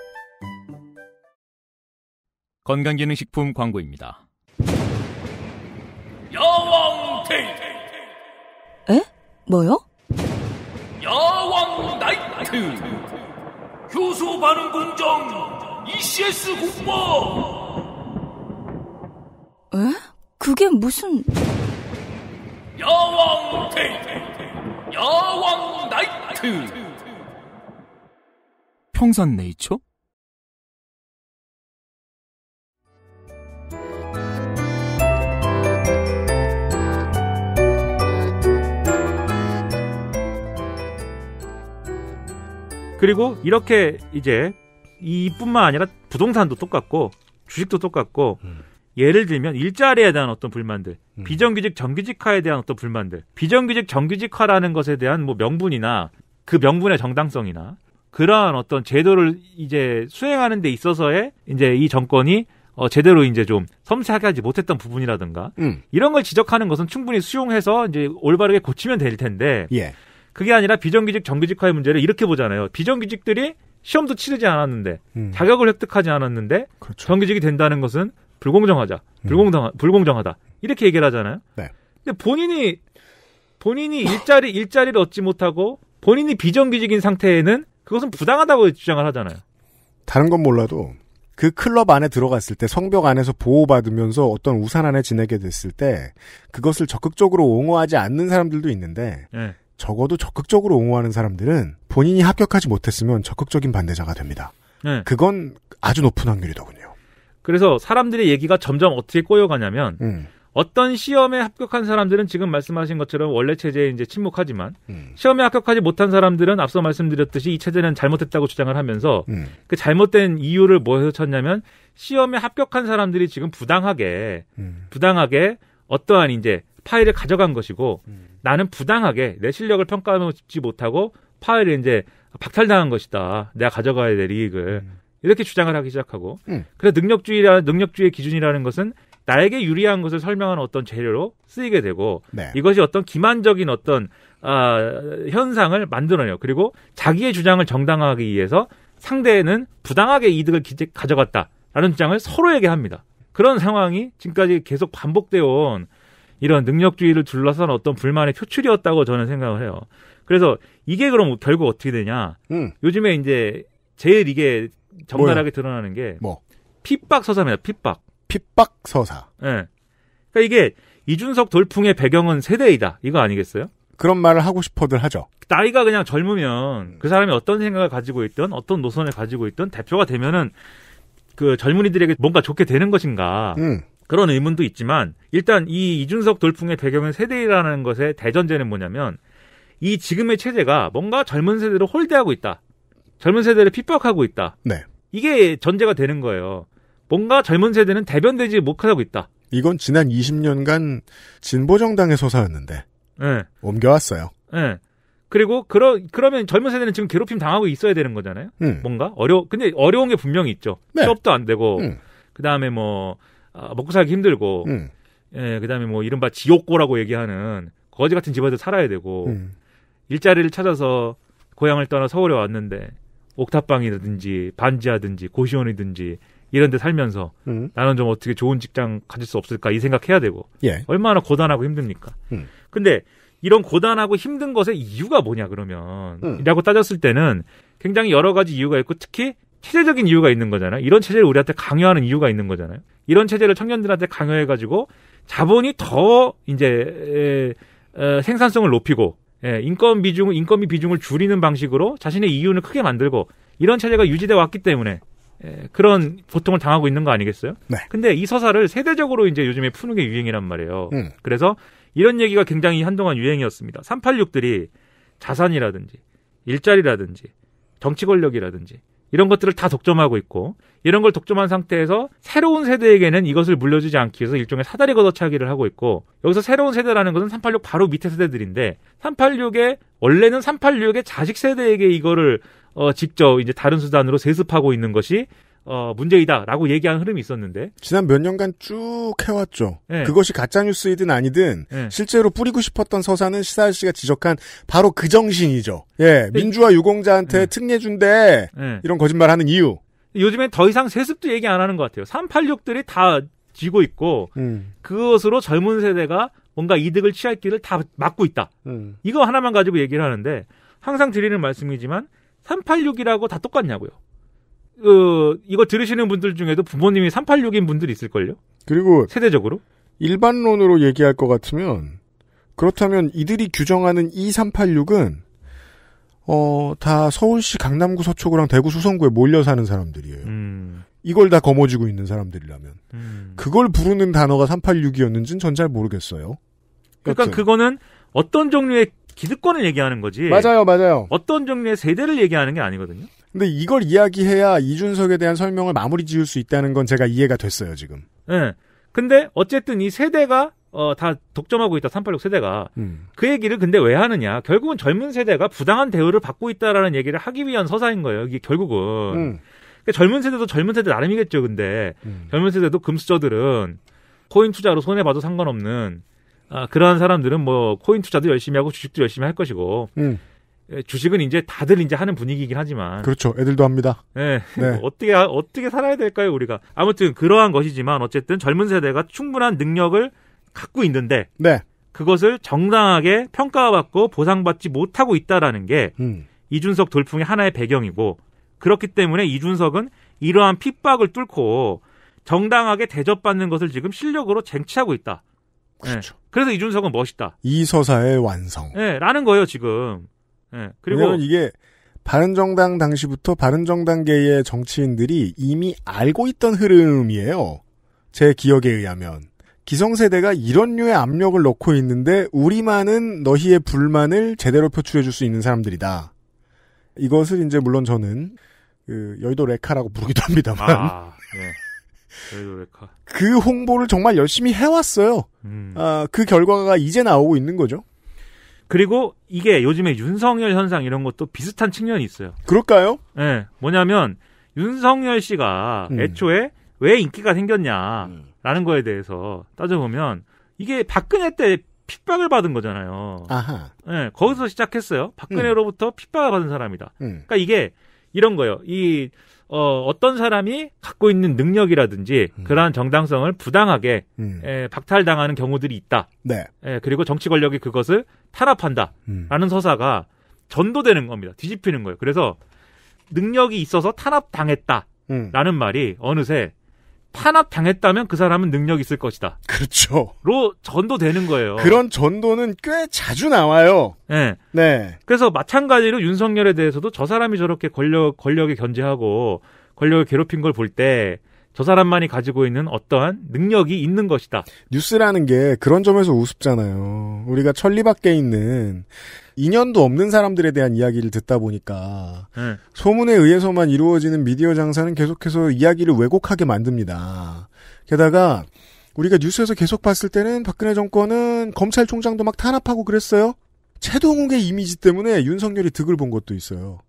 건강기능식품 광고입니다. 여왕 테이트. 에? 뭐요? 야왕 나이트 효소 반응 공정 ECS 공모 에? 그게 무슨 야왕 테이트 야왕 나이트 평산 네이처? 그리고 이렇게 이제 이뿐만 아니라 부동산도 똑같고 주식도 똑같고 음. 예를 들면 일자리에 대한 어떤 불만들, 음. 비정규직 정규직화에 대한 어떤 불만들, 비정규직 정규직화라는 것에 대한 뭐 명분이나 그 명분의 정당성이나 그러한 어떤 제도를 이제 수행하는 데 있어서의 이제 이 정권이 어 제대로 이제 좀 섬세하게 하지 못했던 부분이라든가 음. 이런 걸 지적하는 것은 충분히 수용해서 이제 올바르게 고치면 될 텐데 예. 그게 아니라 비정규직 정규직화의 문제를 이렇게 보잖아요. 비정규직들이 시험도 치르지 않았는데 음. 자격을 획득하지 않았는데 그렇죠. 정규직이 된다는 것은 불공정하자 음. 불공정 음. 불공정하다 이렇게 얘기를 하잖아요. 네. 근데 본인이 본인이 일자리 일자리를 얻지 못하고 본인이 비정규직인 상태에는 그것은 부당하다고 주장을 하잖아요. 다른 건 몰라도 그 클럽 안에 들어갔을 때 성벽 안에서 보호받으면서 어떤 우산 안에 지내게 됐을 때 그것을 적극적으로 옹호하지 않는 사람들도 있는데 네. 적어도 적극적으로 옹호하는 사람들은 본인이 합격하지 못했으면 적극적인 반대자가 됩니다. 네. 그건 아주 높은 확률이더군요. 그래서 사람들의 얘기가 점점 어떻게 꼬여가냐면 음. 어떤 시험에 합격한 사람들은 지금 말씀하신 것처럼 원래 체제에 이제 침묵하지만 음. 시험에 합격하지 못한 사람들은 앞서 말씀드렸듯이 이 체제는 잘못했다고 주장을 하면서 음. 그 잘못된 이유를 뭐에서 찾냐면 시험에 합격한 사람들이 지금 부당하게 음. 부당하게 어떠한 이제 파일을 가져간 것이고 음. 나는 부당하게 내 실력을 평가하지 못하고 파일을 이제 박탈당한 것이다. 내가 가져가야 될 이익을 음. 이렇게 주장을 하기 시작하고 음. 그래서 능력주의라 능력주의 기준이라는 것은 나에게 유리한 것을 설명하는 어떤 재료로 쓰이게 되고 네. 이것이 어떤 기만적인 어떤 아, 현상을 만들어내요. 그리고 자기의 주장을 정당화하기 위해서 상대는 부당하게 이득을 기, 가져갔다라는 주장을 서로에게 합니다. 그런 상황이 지금까지 계속 반복되어 온 이런 능력주의를 둘러싼 어떤 불만의 표출이었다고 저는 생각을 해요. 그래서 이게 그럼 결국 어떻게 되냐? 음. 요즘에 이제 제일 이게 적나라하게 드러나는 게 뭐? 핍박 서사입니다. 핍박. 핍박 서사. 예. 네. 그러니까 이게 이준석 돌풍의 배경은 세대이다. 이거 아니겠어요? 그런 말을 하고 싶어들 하죠. 나이가 그냥 젊으면 그 음. 사람이 어떤 생각을 가지고 있던 어떤 노선을 가지고 있던 대표가 되면은 그 젊은이들에게 뭔가 좋게 되는 것인가. 음. 그런 의문도 있지만 일단 이 이준석 돌풍의 배경은 세대라는 것의 대전제는 뭐냐면 이 지금의 체제가 뭔가 젊은 세대를 홀대하고 있다. 젊은 세대를 핍박하고 있다. 네. 이게 전제가 되는 거예요. 뭔가 젊은 세대는 대변되지 못하고 있다. 이건 지난 20년간 진보정당의 소사였는데 네. 옮겨왔어요. 네. 그리고 그러 그러면 젊은 세대는 지금 괴롭힘 당하고 있어야 되는 거잖아요. 음. 뭔가 어려 근데 어려운 게 분명히 있죠. 네. 취업도 안 되고 음. 그 다음에 뭐 어, 먹고 살기 힘들고 음. 예, 그다음에 뭐 이른바 지옥고라고 얘기하는 거지 같은 집에서 살아야 되고 음. 일자리를 찾아서 고향을 떠나 서울에 왔는데 옥탑방이라든지 반지하든지 고시원이든지 이런 데 살면서 음. 나는 좀 어떻게 좋은 직장 가질 수 없을까 이 생각해야 되고 예. 얼마나 고단하고 힘듭니까 음. 근데 이런 고단하고 힘든 것의 이유가 뭐냐 그러면 음. 이라고 따졌을 때는 굉장히 여러 가지 이유가 있고 특히 체제적인 이유가 있는 거잖아요. 이런 체제를 우리한테 강요하는 이유가 있는 거잖아요. 이런 체제를 청년들한테 강요해가지고 자본이 더 이제 에, 에, 생산성을 높이고 예, 인건 비중, 인건비 비중을 줄이는 방식으로 자신의 이윤을 크게 만들고 이런 체제가 유지돼 왔기 때문에 예, 그런 고통을 당하고 있는 거 아니겠어요? 네. 근데 이 서사를 세대적으로 이제 요즘에 푸는 게 유행이란 말이에요. 음. 그래서 이런 얘기가 굉장히 한동안 유행이었습니다. 386들이 자산이라든지 일자리라든지 정치 권력이라든지 이런 것들을 다 독점하고 있고 이런 걸 독점한 상태에서 새로운 세대에게는 이것을 물려주지 않기 위해서 일종의 사다리 걷어차기를 하고 있고 여기서 새로운 세대라는 것은 386 바로 밑에 세대들인데 386의 원래는 386의 자식 세대에게 이거를 어 직접 이제 다른 수단으로 세습하고 있는 것이 어, 문제이다라고 얘기한 흐름이 있었는데 지난 몇 년간 쭉 해왔죠. 네. 그것이 가짜 뉴스이든 아니든 네. 실제로 뿌리고 싶었던 서사는 시사일 씨가 지적한 바로 그 정신이죠. 예, 예. 민주화 유공자한테 네. 특례 준대 이런 거짓말하는 이유. 요즘엔 더 이상 세습도 얘기 안 하는 것 같아요. 386들이 다 쥐고 있고 음. 그것으로 젊은 세대가 뭔가 이득을 취할 길을 다 막고 있다. 음. 이거 하나만 가지고 얘기를 하는데 항상 드리는 말씀이지만 386이라고 다 똑같냐고요. 그 이거 들으시는 분들 중에도 부모님이 386인 분들이 있을걸요? 그리고 세대적으로 일반론으로 얘기할 것 같으면 그렇다면 이들이 규정하는 2386은 어, 다 서울시 강남구 서초구랑 대구 수성구에 몰려 사는 사람들이에요. 음. 이걸 다 거머쥐고 있는 사람들이라면 음. 그걸 부르는 단어가 3 8 6이었는진전 잘 모르겠어요. 그러니까 여튼. 그거는 어떤 종류의 기득권을 얘기하는 거지. 맞아요, 맞아요. 어떤 종류의 세대를 얘기하는 게 아니거든요. 근데 이걸 이야기해야 이준석에 대한 설명을 마무리 지을 수 있다는 건 제가 이해가 됐어요, 지금. 예. 네. 근데 어쨌든 이 세대가 어, 다 독점하고 있다, 386 세대가. 음. 그 얘기를 근데 왜 하느냐. 결국은 젊은 세대가 부당한 대우를 받고 있다라는 얘기를 하기 위한 서사인 거예요, 이게 결국은. 음. 그러니까 젊은 세대도 젊은 세대 나름이겠죠, 근데. 음. 젊은 세대도 금수저들은 코인 투자로 손해봐도 상관없는 아, 그러한 사람들은 뭐 코인 투자도 열심히 하고 주식도 열심히 할 것이고 음. 예, 주식은 이제 다들 이제 하는 분위기이긴 하지만 그렇죠. 애들도 합니다. 예, 네. 네. 어떻게 어떻게 살아야 될까요, 우리가? 아무튼 그러한 것이지만 어쨌든 젊은 세대가 충분한 능력을 갖고 있는데 네. 그것을 정당하게 평가받고 보상받지 못하고 있다라는 게 음. 이준석 돌풍의 하나의 배경이고 그렇기 때문에 이준석은 이러한 핍박을 뚫고 정당하게 대접받는 것을 지금 실력으로 쟁취하고 있다. 그렇죠. 네. 그래서 이준석은 멋있다. 이 서사의 완성. 네, 라는 거예요, 지금. 예. 그리고 왜 이게 바른정당 당시부터 바른정당계의 정치인들이 이미 알고 있던 흐름이에요. 제 기억에 의하면 기성세대가 이런 류의 압력을 넣고 있는데 우리만은 너희의 불만을 제대로 표출해 줄 수 있는 사람들이다. 이것을 이제 물론 저는 그 여의도 레카라고 부르기도 합니다만. 아, 네. 그 홍보를 정말 열심히 해왔어요. 음. 아, 그 결과가 이제 나오고 있는 거죠. 그리고 이게 요즘에 윤석열 현상 이런 것도 비슷한 측면이 있어요. 그럴까요? 예. 네, 뭐냐면 윤석열 씨가 음. 애초에 왜 인기가 생겼냐라는 음. 거에 대해서 따져보면 이게 박근혜 때 핍박을 받은 거잖아요. 아하. 네, 거기서 시작했어요. 박근혜로부터 음. 핍박을 받은 사람이다. 음. 그러니까 이게 이런 거예요. 이 어, 어떤 사람이 갖고 있는 능력이라든지 음. 그러한 정당성을 부당하게 음. 에, 박탈당하는 경우들이 있다. 네. 에, 그리고 정치 권력이 그것을 탄압한다라는 음. 서사가 전도되는 겁니다. 뒤집히는 거예요. 그래서 능력이 있어서 탄압당했다라는 음. 말이 어느새 탄압당했다면 그 사람은 능력 있을 것이다. 그렇죠. 로 전도되는 거예요. 그런 전도는 꽤 자주 나와요. 네. 네. 그래서 마찬가지로 윤석열에 대해서도 저 사람이 저렇게 권력, 권력에 견제하고 권력을 괴롭힌 걸볼때 저 사람만이 가지고 있는 어떠한 능력이 있는 것이다. 뉴스라는 게 그런 점에서 우습잖아요. 우리가 천리 밖에 있는 인연도 없는 사람들에 대한 이야기를 듣다 보니까 네. 소문에 의해서만 이루어지는 미디어 장사는 계속해서 이야기를 왜곡하게 만듭니다. 게다가 우리가 뉴스에서 계속 봤을 때는 박근혜 정권은 검찰총장도 막 탄압하고 그랬어요. 최동욱의 이미지 때문에 윤석열이 득을 본 것도 있어요.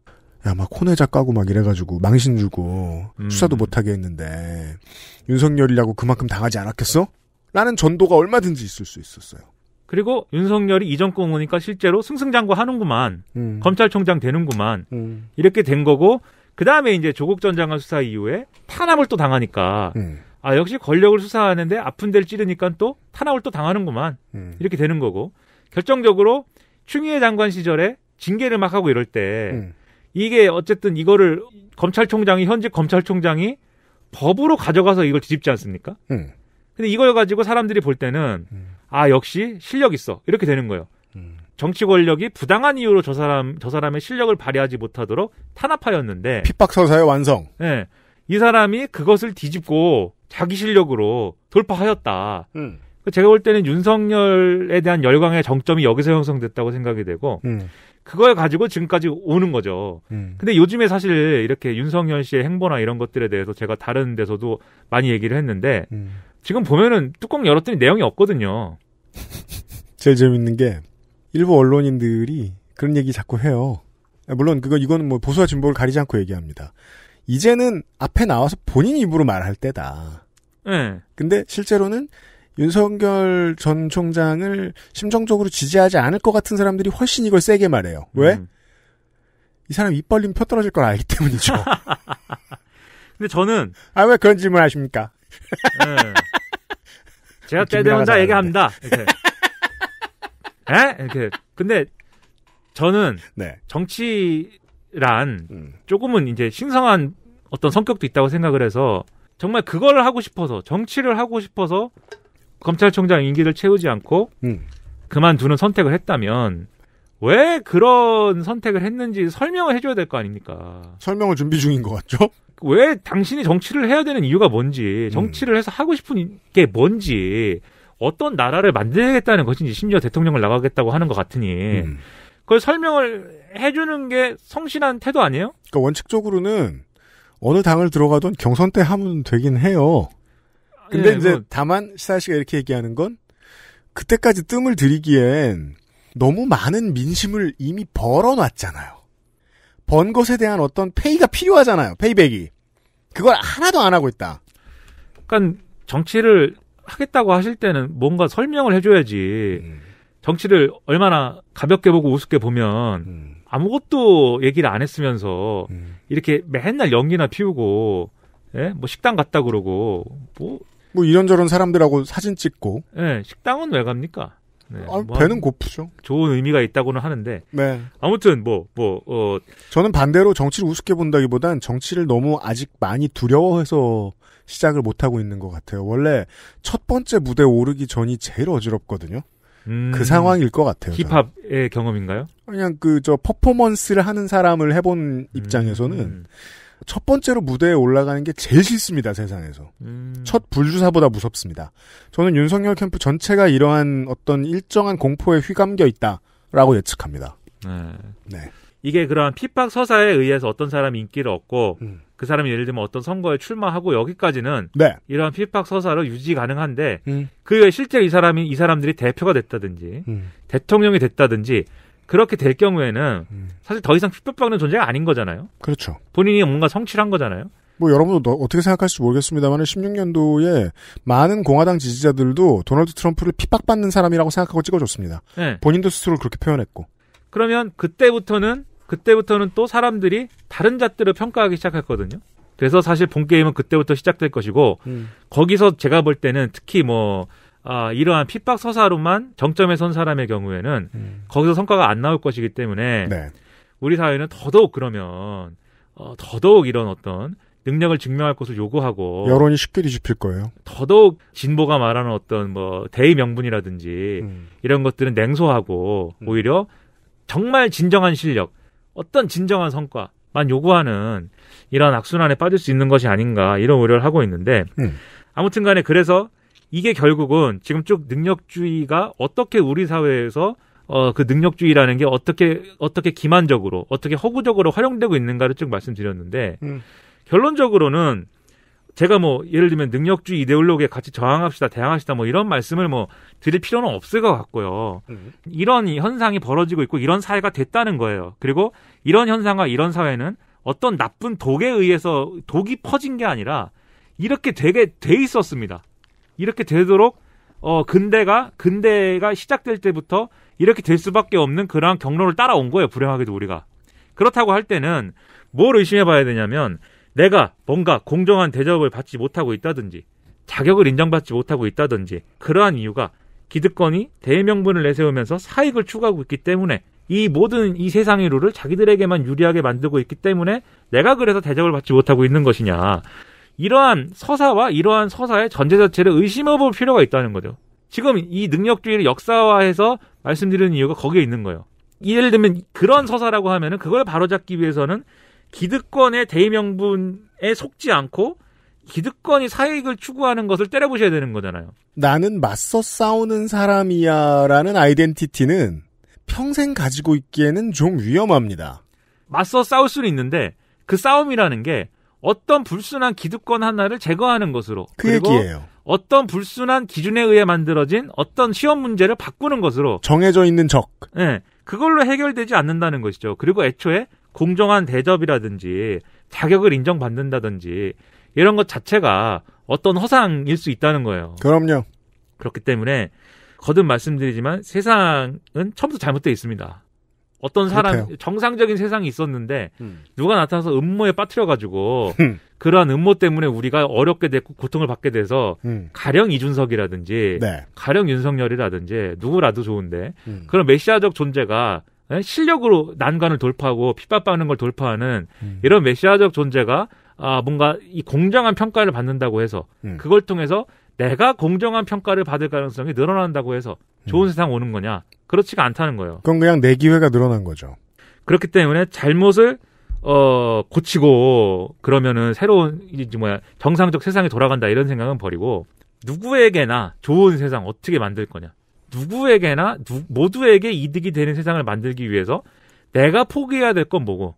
야, 막코네자 까고 막 이래가지고 망신 주고 음. 수사도 못하게 했는데 윤석열이라고 그만큼 당하지 않았겠어? 라는 전도가 얼마든지 있을 수 있었어요. 그리고 윤석열이 이전 거 오니까 실제로 승승장구 하는구만. 음. 검찰총장 되는구만. 음. 이렇게 된 거고, 그 다음에 이제 조국 전 장관 수사 이후에 탄압을 또 당하니까, 음. 아, 역시 권력을 수사하는데 아픈 데를 찌르니까 또 탄압을 또 당하는구만. 음. 이렇게 되는 거고, 결정적으로 추미애 장관 시절에 징계를 막 하고 이럴 때, 음. 이게 어쨌든 이거를 검찰총장이 현직 검찰총장이 법으로 가져가서 이걸 뒤집지 않습니까? 음. 근데 이걸 가지고 사람들이 볼 때는 음. 아 역시 실력 있어 이렇게 되는 거예요. 음. 정치 권력이 부당한 이유로 저 사람 저 사람의 실력을 발휘하지 못하도록 탄압하였는데 핍박서사의 완성. 예. 네, 이 사람이 그것을 뒤집고 자기 실력으로 돌파하였다. 음. 제가 볼 때는 윤석열에 대한 열광의 정점이 여기서 형성됐다고 생각이 되고 음. 그걸 가지고 지금까지 오는 거죠. 음. 근데 요즘에 사실 이렇게 윤석열 씨의 행보나 이런 것들에 대해서 제가 다른 데서도 많이 얘기를 했는데 음. 지금 보면은 뚜껑 열었더니 내용이 없거든요. 제일 재밌는 게 일부 언론인들이 그런 얘기 자꾸 해요. 아, 물론 그거 이건뭐 보수와 진보를 가리지 않고 얘기합니다. 이제는 앞에 나와서 본인 입으로 말할 때다. 네. 근데 실제로는 윤석열 전 총장을 심정적으로 지지하지 않을 것 같은 사람들이 훨씬 이걸 세게 말해요. 왜? 음. 이 사람 입 벌리면 펴 떨어질 걸 알기 때문이죠. 근데 저는 아 왜 그런 질문 하십니까? 네. 제가 때 되면 자 얘기합니다. 이렇게. 에? 이렇게. 근데 저는 네. 정치란 음. 조금은 이제 신성한 어떤 성격도 있다고 생각을 해서 정말 그걸 하고 싶어서 정치를 하고 싶어서 검찰총장 임기를 채우지 않고 음. 그만두는 선택을 했다면 왜 그런 선택을 했는지 설명을 해줘야 될 거 아닙니까? 설명을 준비 중인 것 같죠? 왜 당신이 정치를 해야 되는 이유가 뭔지, 정치를 해서 하고 싶은 게 뭔지, 어떤 나라를 만들겠다는 것인지, 심지어 대통령을 나가겠다고 하는 것 같으니, 음. 그걸 설명을 해주는 게 성실한 태도 아니에요? 그러니까 원칙적으로는 어느 당을 들어가든 경선 때 하면 되긴 해요. 근데 예, 이제 뭐... 다만 시사 씨가 이렇게 얘기하는 건 그때까지 뜸을 들이기엔 너무 많은 민심을 이미 벌어놨잖아요. 번 것에 대한 어떤 페이가 필요하잖아요. 페이백이. 그걸 하나도 안 하고 있다. 그러니까 정치를 하겠다고 하실 때는 뭔가 설명을 해줘야지. 음. 정치를 얼마나 가볍게 보고 우습게 보면 음. 아무것도 얘기를 안 했으면서 음. 이렇게 맨날 연기나 피우고 예? 뭐 식당 갔다 그러고 뭐뭐 이런저런 사람들하고 사진 찍고. 네, 식당은 왜 갑니까? 네, 아, 뭐 배는 고프죠. 좋은 의미가 있다고는 하는데. 네. 아무튼 뭐뭐 뭐, 어. 저는 반대로 정치를 우습게 본다기보단 정치를 너무 아직 많이 두려워해서 시작을 못 하고 있는 것 같아요. 원래 첫 번째 무대 오르기 전이 제일 어지럽거든요. 그 음, 그 상황일 것 같아요. 힙합의 저는. 경험인가요? 그냥 그 저 퍼포먼스를 하는 사람을 해본 음, 입장에서는 음. 첫 번째로 무대에 올라가는 게 제일 싫습니다, 세상에서. 음. 첫 불주사보다 무섭습니다. 저는 윤석열 캠프 전체가 이러한 어떤 일정한 공포에 휘감겨 있다라고 예측합니다. 네. 네. 이게 그러한 핍박 서사에 의해서 어떤 사람이 인기를 얻고 음. 그 사람이 예를 들면 어떤 선거에 출마하고 여기까지는 네. 이한 핍박 서사로 유지 가능한데 음. 그 외에 실제이 사람이 이 사람들이 대표가 됐다든지 음. 대통령이 됐다든지 그렇게 될 경우에는 음. 사실 더 이상 핏볕박는 존재가 아닌 거잖아요. 그렇죠. 본인이 뭔가 성취를 한 거잖아요. 뭐 여러분도 어떻게 생각할지 모르겠습니다만 16년도에 많은 공화당 지지자들도 도널드 트럼프를 핍박받는 사람이라고 생각하고 찍어줬습니다. 네. 본인도 스스로 그렇게 표현했고. 그러면 그때부터는 그때부터는 또 사람들이 다른 잣대로 평가하기 시작했거든요. 그래서 사실 본 게임은 그때부터 시작될 것이고 음. 거기서 제가 볼 때는 특히 뭐 아, 이러한 핍박 서사로만 정점에 선 사람의 경우에는 음. 거기서 성과가 안 나올 것이기 때문에 네. 우리 사회는 더더욱 그러면 어, 더더욱 이런 어떤 능력을 증명할 것을 요구하고 여론이 쉽게 뒤집힐 거예요. 더더욱 진보가 말하는 어떤 뭐 대의 명분이라든지 음. 이런 것들은 냉소하고 음. 오히려 정말 진정한 실력, 어떤 진정한 성과만 요구하는 이런 악순환에 빠질 수 있는 것이 아닌가 이런 우려를 하고 있는데 음. 아무튼간에 그래서 이게 결국은 지금 쭉 능력주의가 어떻게 우리 사회에서 어, 그 능력주의라는 게 어떻게, 어떻게 기만적으로, 어떻게 허구적으로 활용되고 있는가를 쭉 말씀드렸는데, 음. 결론적으로는 제가 뭐, 예를 들면 능력주의 이데올로기에 같이 저항합시다, 대항합시다, 뭐 이런 말씀을 뭐 드릴 필요는 없을 것 같고요. 음. 이런 현상이 벌어지고 있고, 이런 사회가 됐다는 거예요. 그리고 이런 현상과 이런 사회는 어떤 나쁜 독에 의해서 독이 퍼진 게 아니라, 이렇게 되게 돼 있었습니다. 이렇게 되도록 어 근대가 근대가 시작될 때부터 이렇게 될 수밖에 없는 그러한 경로를 따라온 거예요. 불행하게도 우리가 그렇다고 할 때는 뭘 의심해봐야 되냐면 내가 뭔가 공정한 대접을 받지 못하고 있다든지 자격을 인정받지 못하고 있다든지 그러한 이유가 기득권이 대명분을 내세우면서 사익을 추구하고 있기 때문에 이 모든 이 세상의 룰을 자기들에게만 유리하게 만들고 있기 때문에 내가 그래서 대접을 받지 못하고 있는 것이냐. 이러한 서사와 이러한 서사의 전제 자체를 의심해 볼 필요가 있다는 거죠. 지금 이 능력주의를 역사화해서 말씀드리는 이유가 거기에 있는 거예요. 예를 들면 그런 서사라고 하면은 그걸 바로잡기 위해서는 기득권의 대의명분에 속지 않고 기득권이 사익을 추구하는 것을 때려보셔야 되는 거잖아요. 나는 맞서 싸우는 사람이야라는 아이덴티티는 평생 가지고 있기에는 좀 위험합니다. 맞서 싸울 수는 있는데 그 싸움이라는 게 어떤 불순한 기득권 하나를 제거하는 것으로 그 그리고 얘기예요. 어떤 불순한 기준에 의해 만들어진 어떤 시험 문제를 바꾸는 것으로 정해져 있는 적. 네, 그걸로 해결되지 않는다는 것이죠. 그리고 애초에 공정한 대접이라든지 자격을 인정받는다든지 이런 것 자체가 어떤 허상일 수 있다는 거예요. 그럼요. 그렇기 때문에 거듭 말씀드리지만 세상은 처음부터 잘못되어 있습니다. 어떤 사람 그렇대요. 정상적인 세상이 있었는데 음. 누가 나타나서 음모에 빠뜨려 가지고 음. 그러한 음모 때문에 우리가 어렵게 됐고 고통을 받게 돼서 음. 가령 이준석이라든지 네. 가령 윤석열이라든지 누구라도 좋은데 음. 그런 메시아적 존재가 예, 실력으로 난관을 돌파하고 핍박받는 걸 돌파하는 음. 이런 메시아적 존재가 아 뭔가 이 공정한 평가를 받는다고 해서 그걸 통해서 내가 공정한 평가를 받을 가능성이 늘어난다고 해서 좋은 음. 세상 오는 거냐? 그렇지가 않다는 거예요. 그건 그냥 내 기회가 늘어난 거죠. 그렇기 때문에 잘못을 어 고치고 그러면은 새로운 이제 뭐야 정상적 세상이 돌아간다 이런 생각은 버리고 누구에게나 좋은 세상 어떻게 만들 거냐? 누구에게나 누, 모두에게 이득이 되는 세상을 만들기 위해서 내가 포기해야 될 건 뭐고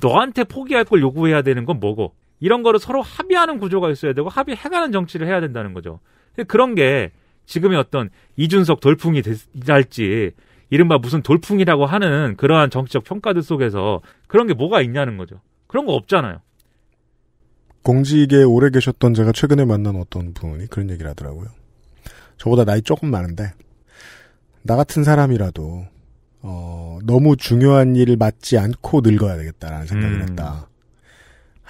너한테 포기할 걸 요구해야 되는 건 뭐고 이런 거를 서로 합의하는 구조가 있어야 되고 합의해가는 정치를 해야 된다는 거죠. 그런 게 지금의 어떤 이준석 돌풍이될지 이른바 무슨 돌풍이라고 하는 그러한 정치적 평가들 속에서 그런 게 뭐가 있냐는 거죠. 그런 거 없잖아요. 공직에 오래 계셨던 제가 최근에 만난 어떤 분이 그런 얘기를 하더라고요. 저보다 나이 조금 많은데 나 같은 사람이라도 어, 너무 중요한 일을 맡지 않고 늙어야 되겠다라는 생각을 음. 했다.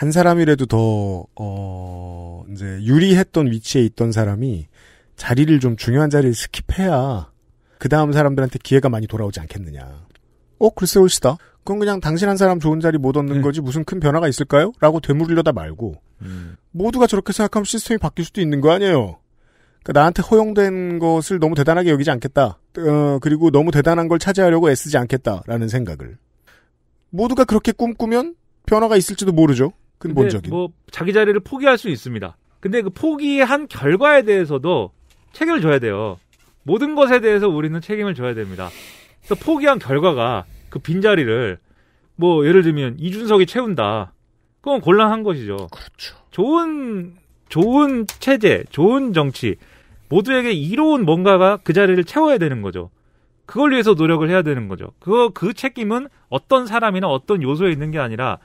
한 사람이라도 더, 어, 이제 유리했던 위치에 있던 사람이 자리를 좀 중요한 자리를 스킵해야 그 다음 사람들한테 기회가 많이 돌아오지 않겠느냐. 어, 글쎄 옳시다 그건 그냥 당신 한 사람 좋은 자리 못 얻는 음. 거지 무슨 큰 변화가 있을까요? 라고 되물으려다 말고 음. 모두가 저렇게 생각하면 시스템이 바뀔 수도 있는 거 아니에요. 그러니까 나한테 허용된 것을 너무 대단하게 여기지 않겠다. 어, 그리고 너무 대단한 걸 차지하려고 애쓰지 않겠다라는 생각을 모두가 그렇게 꿈꾸면 변화가 있을지도 모르죠. 근본적인. 뭐 자기 자리를 포기할 수 있습니다. 근데 그 포기한 결과에 대해서도 책임을 져야 돼요. 모든 것에 대해서 우리는 책임을 져야 됩니다. 그래서 포기한 결과가 그 빈자리를 뭐 예를 들면 이준석이 채운다. 그건 곤란한 것이죠. 그렇죠. 좋은 좋은 체제, 좋은 정치 모두에게 이로운 뭔가가 그 자리를 채워야 되는 거죠. 그걸 위해서 노력을 해야 되는 거죠. 그거 그 책임은 어떤 사람이나 어떤 요소에 있는 게 아니라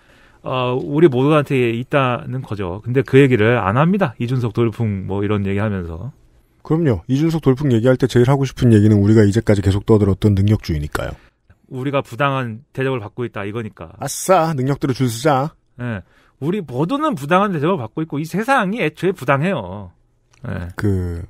어, 우리 모두한테 있다는 거죠. 근데 그 얘기를 안 합니다. 이준석 돌풍 뭐 이런 얘기 하면서. 그럼요. 이준석 돌풍 얘기할 때 제일 하고 싶은 얘기는 우리가 이제까지 계속 떠들었던 능력주의니까요. 우리가 부당한 대접을 받고 있다 이거니까. 아싸, 능력들을줄수자 예. 우리 모두는 부당한 대접을 받고 있고 이 세상이 애초에 부당해요. 예. 그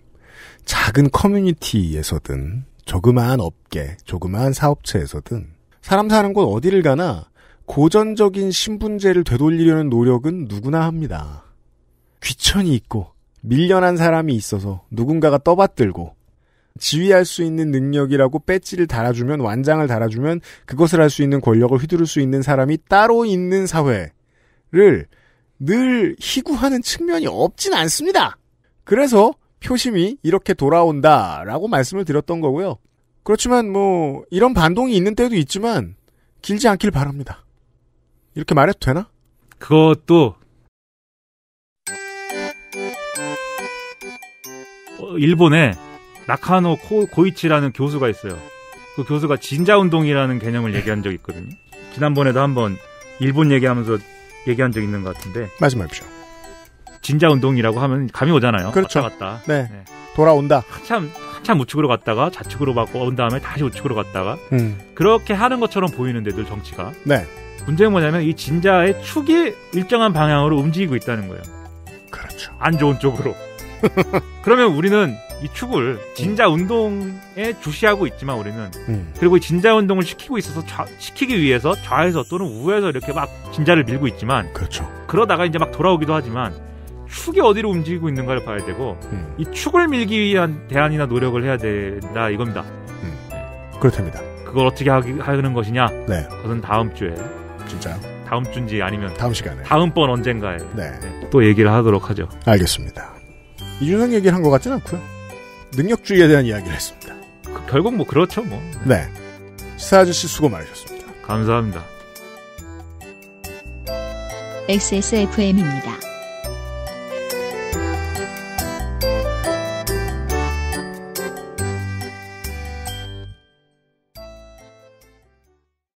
작은 커뮤니티에서든 조그마한 업계, 조그마한 사업체에서든 사람 사는 곳 어디를 가나 고전적인 신분제를 되돌리려는 노력은 누구나 합니다. 귀천이 있고 밀려난 사람이 있어서 누군가가 떠받들고 지휘할 수 있는 능력이라고 배지를 달아주면 완장을 달아주면 그것을 할 수 있는 권력을 휘두를 수 있는 사람이 따로 있는 사회를 늘 희구하는 측면이 없진 않습니다. 그래서 표심이 이렇게 돌아온다라고 말씀을 드렸던 거고요. 그렇지만 뭐 이런 반동이 있는 때도 있지만 길지 않길 바랍니다. 이렇게 말해도 되나? 그것도 어, 일본에 나카노 고, 이치라는 교수가 있어요. 그 교수가 진자운동이라는 개념을 얘기한 적이 있거든요. 지난번에도 한번 일본 얘기하면서 얘기한 적 있는 것 같은데. 말씀하십시오. 진자운동이라고 하면 감이 오잖아요. 그렇죠. 왔다 갔다. 네. 네. 돌아온다. 한참, 한참 우측으로 갔다가 좌측으로 받고 온 다음에 다시 우측으로 갔다가. 음. 그렇게 하는 것처럼 보이는데 늘 정치가. 네. 문제는 뭐냐면 이 진자의 축이 일정한 방향으로 움직이고 있다는 거예요. 그렇죠. 안 좋은 쪽으로. 그러면 우리는 이 축을 진자 음. 운동에 주시하고 있지만 우리는 음. 그리고 진자 운동을 시키고 있어서 좌, 시키기 위해서 좌에서 또는 우에서 이렇게 막 진자를 밀고 있지만 그렇죠. 그러다가 이제 막 돌아오기도 하지만 축이 어디로 움직이고 있는가를 봐야 되고 음. 이 축을 밀기 위한 대안이나 노력을 해야 된다 이겁니다. 음. 네. 그렇답니다. 그걸 어떻게 하기, 하는 것이냐? 네. 그것은 다음 주에 진짜. 다음 주인지 아니면 다음 시간에 다음 번 언젠가에 네. 네. 또 얘기를 하도록 하죠. 알겠습니다. 이준석 얘기를 한 것같진 않고요. 능력주의에 대한 이야기를 했습니다. 그, 결국 뭐 그렇죠 뭐. 네. 네. 시사 아저씨 수고 많으셨습니다. 감사합니다. XSFM입니다.